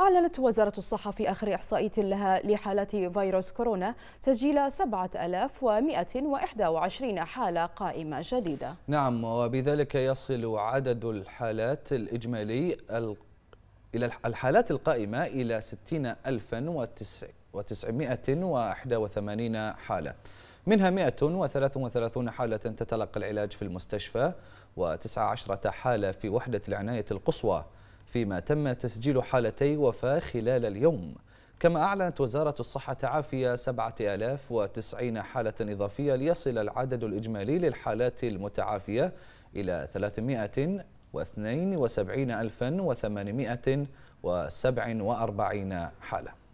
أعلنت وزارة الصحة في آخر إحصائية لها لحالات فيروس كورونا تسجيل 7121 حالة قائمة جديدة نعم وبذلك يصل عدد الحالات الإجمالي إلى الحالات القائمة إلى 60981 حالة منها 133 حالة تتلقى العلاج في المستشفى و19 حالة في وحدة العناية القصوى فيما تم تسجيل حالتي وفاة خلال اليوم كما أعلنت وزارة الصحة عافية 7090 حالة إضافية ليصل العدد الإجمالي للحالات المتعافية إلى 372847 حالة